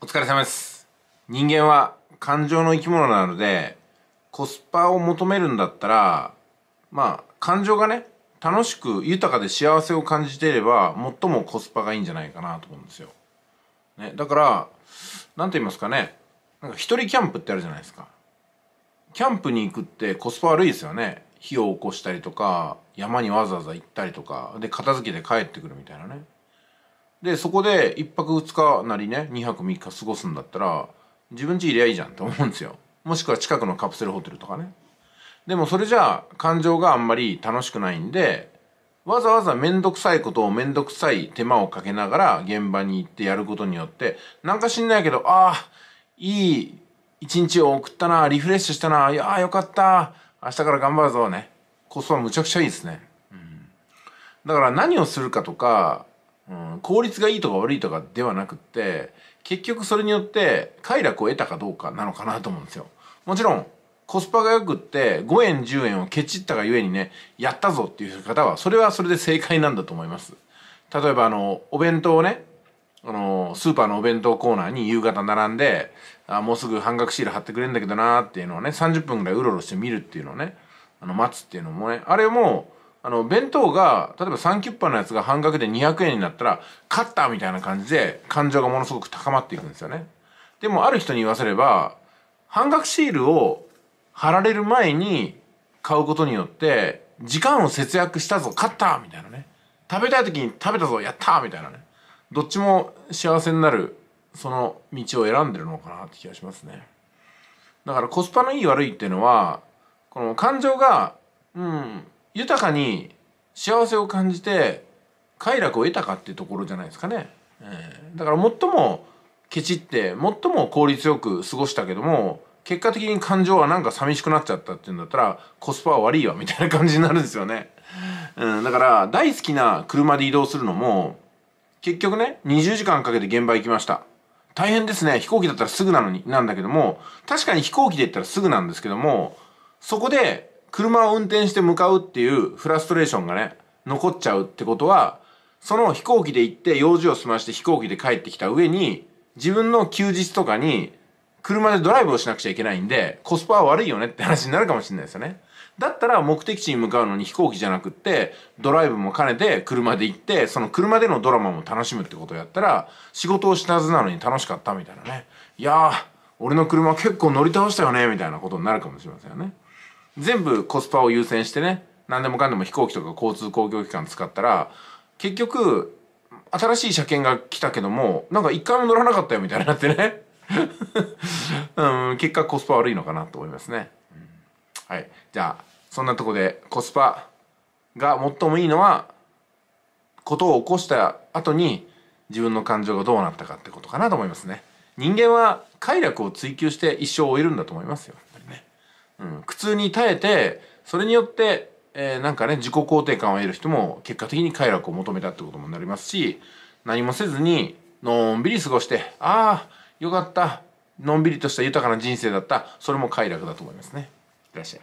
お疲れ様です人間は感情の生き物なのでコスパを求めるんだったらまあ感情がね楽しく豊かで幸せを感じていれば最もコスパがいいんじゃないかなと思うんですよ、ね、だから何と言いますかねなんか一人キャンプってあるじゃないですかキャンプに行くってコスパ悪いですよね火を起こしたりとか山にわざわざ行ったりとかで片付けて帰ってくるみたいなねでそこで一泊二日なりね二泊三日過ごすんだったら自分ちいりゃいいじゃんって思うんですよもしくは近くのカプセルホテルとかねでもそれじゃあ感情があんまり楽しくないんでわざわざ面倒くさいことを面倒くさい手間をかけながら現場に行ってやることによってなんか知んないけどああいい一日を送ったなリフレッシュしたないやーよかった明日から頑張るぞねコストはむちゃくちゃいいですね、うん、だから何をするかとかうん、効率がいいとか悪いとかではなくって結局それによって快楽を得たかどうかなのかなと思うんですよもちろんコスパが良くって5円10円をケチったがゆえにねやったぞっていう方はそれはそれで正解なんだと思います例えばあのお弁当をねあのスーパーのお弁当コーナーに夕方並んであもうすぐ半額シール貼ってくれるんだけどなーっていうのをね30分ぐらいうろうろして見るっていうのをねあの待つっていうのもねあれもあの、弁当が、例えばサンキュッパのやつが半額で200円になったら、勝ったみたいな感じで、感情がものすごく高まっていくんですよね。でも、ある人に言わせれば、半額シールを貼られる前に買うことによって、時間を節約したぞ、勝ったみたいなね。食べたい時に食べたぞ、やったみたいなね。どっちも幸せになる、その道を選んでるのかなって気がしますね。だからコスパのいい悪いっていうのは、この感情が、うん、豊かに幸せを感じて快楽を得たかっていうところじゃないですかね。えー、だから最もケチって最も効率よく過ごしたけども結果的に感情はなんか寂しくなっちゃったっていうんだったらコスパは悪いわみたいな感じになるんですよね。うん、だから大好きな車で移動するのも結局ね20時間かけて現場行きました。大変ですね飛行機だったらすぐなのになんだけども確かに飛行機で行ったらすぐなんですけどもそこで車を運転して向かうっていうフラストレーションがね、残っちゃうってことは、その飛行機で行って用事を済まして飛行機で帰ってきた上に、自分の休日とかに車でドライブをしなくちゃいけないんで、コスパは悪いよねって話になるかもしれないですよね。だったら目的地に向かうのに飛行機じゃなくって、ドライブも兼ねて車で行って、その車でのドラマも楽しむってことをやったら、仕事をしたはずなのに楽しかったみたいなね。いやー、俺の車結構乗り倒したよね、みたいなことになるかもしれませんよね。全部コスパを優先してね何でもかんでも飛行機とか交通公共機関使ったら結局新しい車検が来たけどもなんか一回も乗らなかったよみたいになってね うん、結果コスパ悪いのかなと思いますね、はいじゃあそんなとこでコスパが最もいいのはことを起こした後に自分の感情がどうなったかってことかなと思いますね人間は快楽を追求して一生を終えるんだと思いますようん、苦痛に耐えてそれによって、えー、なんかね自己肯定感を得る人も結果的に快楽を求めたってこともなりますし何もせずにのんびり過ごしてああよかったのんびりとした豊かな人生だったそれも快楽だと思いますねいらっしゃい